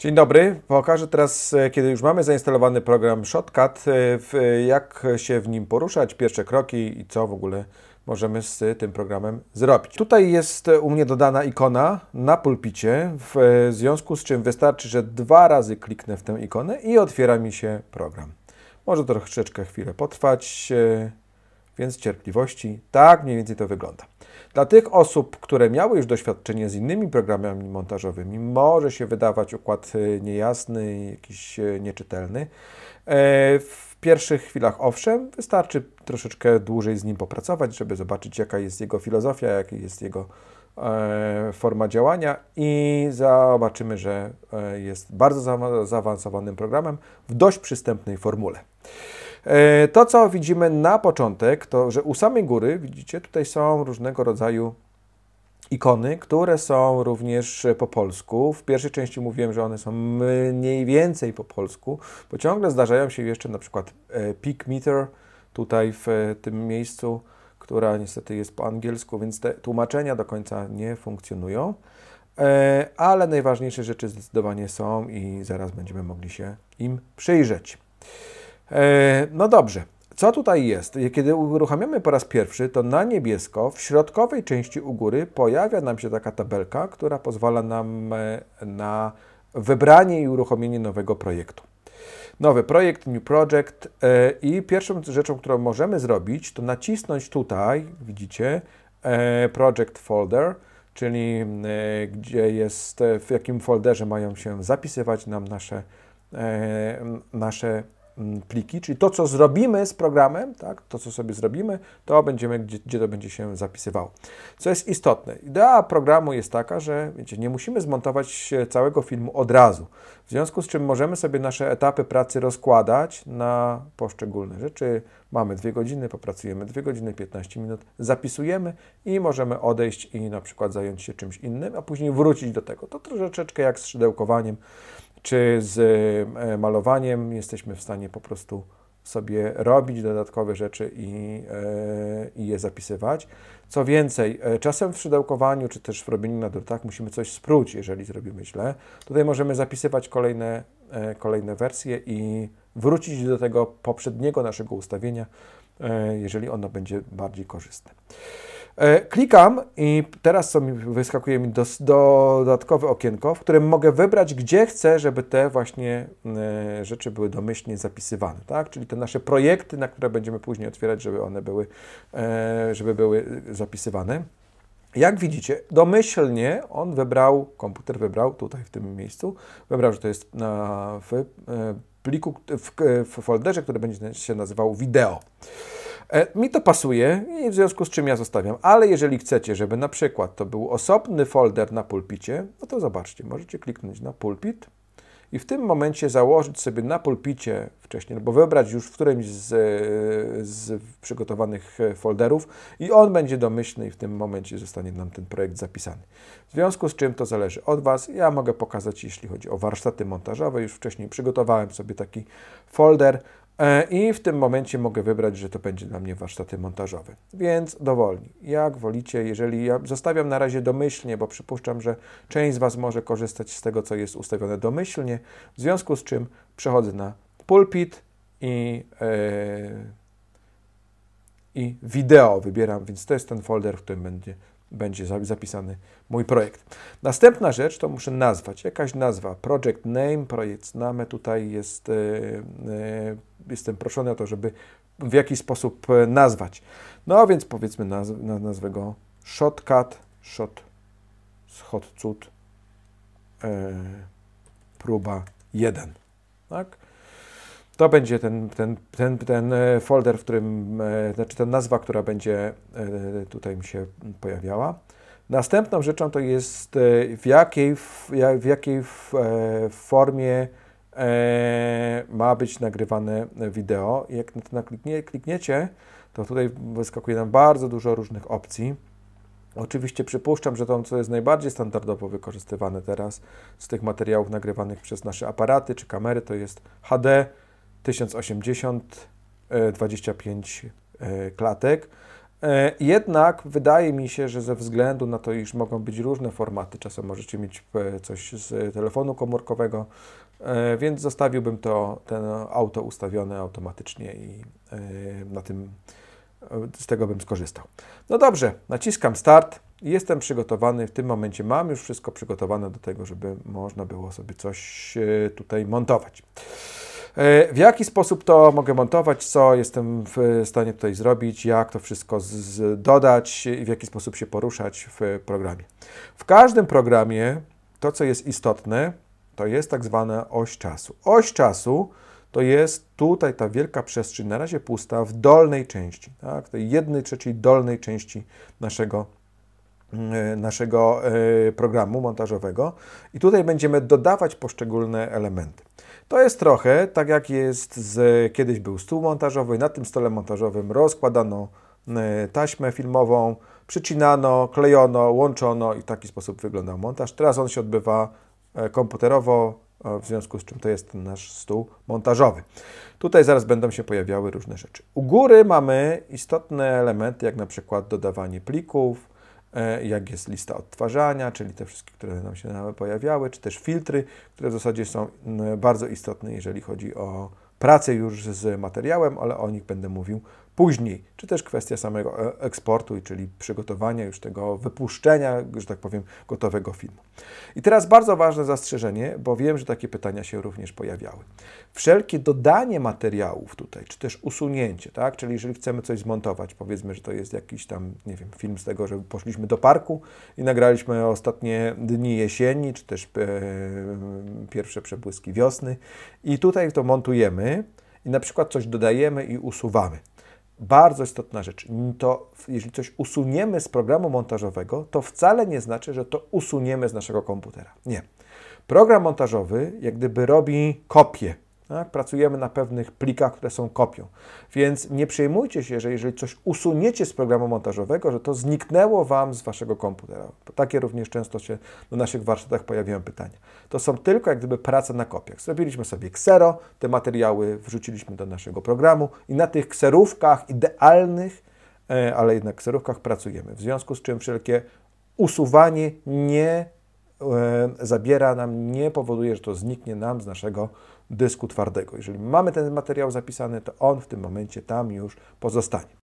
Dzień dobry. Pokażę teraz, e, kiedy już mamy zainstalowany program Shotcut, e, e, jak się w nim poruszać, pierwsze kroki i co w ogóle możemy z tym programem zrobić. Tutaj jest u mnie dodana ikona na pulpicie, w związku z czym wystarczy, że dwa razy kliknę w tę ikonę i otwiera mi się program. Może troszeczkę chwilę potrwać, więc cierpliwości. Tak mniej więcej to wygląda. Dla tych osób, które miały już doświadczenie z innymi programami montażowymi, może się wydawać układ e, niejasny, jakiś e, nieczytelny. E, w pierwszych chwilach owszem, wystarczy troszeczkę dłużej z nim popracować, żeby zobaczyć, jaka jest jego filozofia, jaka jest jego forma działania i zobaczymy, że jest bardzo zaawansowanym programem w dość przystępnej formule. E, to, co widzimy na początek, to że u samej góry, widzicie, tutaj są różnego rodzaju ikony, które są również po polsku. W pierwszej części mówiłem, że one są mniej więcej po polsku, bo ciągle zdarzają się jeszcze na przykład e, peak meter tutaj w e, tym miejscu, która niestety jest po angielsku, więc te tłumaczenia do końca nie funkcjonują. Ale najważniejsze rzeczy zdecydowanie są i zaraz będziemy mogli się im przyjrzeć. E, no dobrze. Co tutaj jest? Kiedy uruchamiamy po raz pierwszy, to na niebiesko w środkowej części u góry pojawia nam się taka tabelka, która pozwala nam e, na wybranie i uruchomienie nowego projektu. Nowy projekt, new project e, i pierwszą rzeczą, którą możemy zrobić, to nacisnąć tutaj, widzicie, project folder, czyli gdzie jest, w jakim folderze mają się zapisywać nam nasze, nasze Mm, pliki, czyli to, co zrobimy z programem, tak, to, co sobie zrobimy, to będziemy, gdzie, gdzie to będzie się zapisywało. Co jest istotne, idea programu jest taka, że wiecie, nie musimy zmontować e, całego filmu od razu, w związku z czym możemy sobie nasze etapy pracy rozkładać na poszczególne rzeczy. Mamy dwie godziny, popracujemy dwie godziny, 15 minut, zapisujemy i możemy odejść i na przykład zająć się czymś innym, a później wrócić do tego. To troszeczkę jak z szydełkowaniem, czy z e, malowaniem jesteśmy w stanie po prostu sobie robić dodatkowe rzeczy i, e, i je zapisywać. Co więcej, e, czasem w szydełkowaniu czy też w robieniu na drutach musimy coś spróć, jeżeli zrobimy źle. Tutaj możemy zapisywać kolejne, kolejne wersje i wrócić do tego poprzedniego naszego ustawienia, jeżeli ono będzie bardziej korzystne. E, klikam i teraz co mi wyskakuje mi do, dodatkowe okienko, w którym mogę wybrać, gdzie chcę, żeby te właśnie e, rzeczy były domyślnie zapisywane, tak? Czyli te nasze projekty, na które będziemy później otwierać, żeby one były, e, żeby były zapisywane. Jak widzicie, domyślnie on wybrał, komputer wybrał tutaj w tym miejscu, wybrał, że to jest na, w pliku, w, w folderze, który będzie się nazywał wideo. E, mi to pasuje i w związku z czym ja zostawiam, ale jeżeli chcecie, żeby na przykład to był osobny folder na pulpicie, no to zobaczcie, możecie kliknąć na pulpit i w tym momencie założyć sobie na pulpicie wcześniej, albo no wybrać już w którymś z, e, z przygotowanych e, folderów i on będzie domyślny i w tym momencie zostanie nam ten projekt zapisany. W związku z czym to zależy od Was. Ja mogę pokazać, jeśli chodzi o warsztaty montażowe, już wcześniej przygotowałem sobie taki folder, E, I w tym momencie mogę wybrać, że to będzie dla mnie warsztaty montażowe. Więc dowolnie. Jak wolicie, jeżeli ja zostawiam na razie domyślnie, bo przypuszczam, że część z Was może korzystać z tego, co jest ustawione domyślnie, w związku z czym przechodzę na pulpit i, yy, i wideo wybieram, więc to jest ten folder, w którym będzie będzie zapisany mój projekt. Następna rzecz to muszę nazwać, jakaś nazwa, project name, projekt name, tutaj jest, e, e, jestem proszony o to, żeby w jakiś sposób e, nazwać. No więc powiedzmy nazwę go shotcut, shot, schod cud, próba 1, tak? To będzie ten, ten, ten, ten e, folder, w którym, e, znaczy ta nazwa, która będzie e, tutaj mi się pojawiała. Następną rzeczą to jest w jakiej, w jakiej formie ma być nagrywane wideo. Jak na to kliknie, klikniecie, to tutaj wyskakuje nam bardzo dużo różnych opcji. Oczywiście przypuszczam, że to, co jest najbardziej standardowo wykorzystywane teraz z tych materiałów nagrywanych przez nasze aparaty czy kamery, to jest HD 1080, 25 e, e, klatek. E, jednak wydaje mi się, że ze względu na to, iż mogą być różne formaty, czasem możecie mieć coś z telefonu komórkowego, więc zostawiłbym to, ten auto ustawione automatycznie i na tym z tego bym skorzystał. No dobrze, naciskam start. Jestem przygotowany, w tym momencie mam już wszystko przygotowane do tego, żeby można było sobie coś tutaj montować. E, w jaki sposób to mogę montować, co jestem w stanie tutaj zrobić, jak to wszystko dodać i w jaki sposób się poruszać w programie. W każdym programie to, co jest istotne, to jest tak zwana oś czasu. Oś czasu to jest tutaj ta wielka przestrzeń, na razie pusta, w dolnej części, tak, tej jednej trzeciej dolnej części naszego e, naszego e, programu montażowego i tutaj będziemy dodawać poszczególne elementy. To jest trochę tak jak jest z, kiedyś był stół montażowy, na tym stole montażowym rozkładano e, taśmę filmową, przycinano, klejono, łączono i w taki sposób wyglądał montaż. Teraz on się odbywa e, komputerowo, e, w związku z czym to jest ten nasz stół montażowy. Tutaj zaraz będą się pojawiały różne rzeczy. U góry mamy istotne elementy, jak na przykład dodawanie plików, E, jak jest lista odtwarzania, czyli te wszystkie, które nam się pojawiały, czy też filtry, które w zasadzie są bardzo istotne, jeżeli chodzi o pracę już z materiałem, ale o nich będę mówił później, czy też kwestia samego e, eksportu, czyli przygotowania już tego wypuszczenia, że tak powiem, gotowego filmu. I teraz bardzo ważne zastrzeżenie, bo wiem, że takie pytania się również pojawiały. Wszelkie dodanie materiałów tutaj, czy też usunięcie, tak? Czyli jeżeli chcemy coś zmontować, powiedzmy, że to jest jakiś tam, nie wiem, film z tego, że poszliśmy do parku i nagraliśmy ostatnie dni jesieni, czy też e, pierwsze przebłyski wiosny i tutaj to montujemy i na przykład coś dodajemy i usuwamy bardzo istotna rzecz. To, jeżeli coś usuniemy z programu montażowego, to wcale nie znaczy, że to usuniemy z naszego komputera. Nie. Program montażowy jak gdyby robi kopię tak? Pracujemy na pewnych plikach, które są kopią. Więc nie przejmujcie się, że jeżeli coś usuniecie z programu montażowego, że to zniknęło Wam z Waszego komputera. Takie również często się na naszych warsztatach pojawiają pytania. To są tylko jak gdyby prace na kopiach. Zrobiliśmy sobie ksero, te materiały wrzuciliśmy do naszego programu i na tych kserówkach idealnych, e, ale jednak kserówkach pracujemy. W związku z czym wszelkie usuwanie nie E, zabiera nam, nie powoduje, że to zniknie nam z naszego dysku twardego. Jeżeli mamy ten materiał zapisany, to on w tym momencie tam już pozostanie.